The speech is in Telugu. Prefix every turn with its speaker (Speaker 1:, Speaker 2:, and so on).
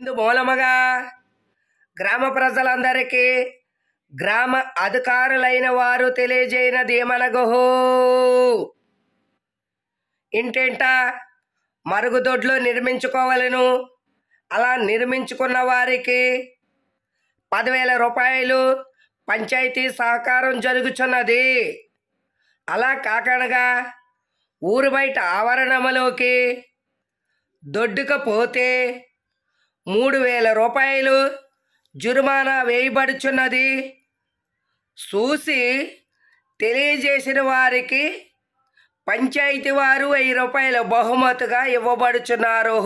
Speaker 1: ఇందు మూలముగా గ్రామ ప్రజలందరికీ గ్రామ అధికారులైన వారు దీమనగుహు ఇంటింట మరుగుదొడ్లు నిర్మించుకోవాలను అలా నిర్మించుకున్న వారికి పదివేల రూపాయలు పంచాయతీ సహకారం జరుగుచున్నది అలా కాకడగా ఊరు బయట ఆవరణములోకి దొడ్డుకపోతే మూడు వేల రూపాయలు జురిమానా వేయబడుచున్నది చూసి తెలియజేసిన వారికి పంచాయతీ వారు వెయ్యి రూపాయల బహుమతిగా ఇవ్వబడుచున్నారు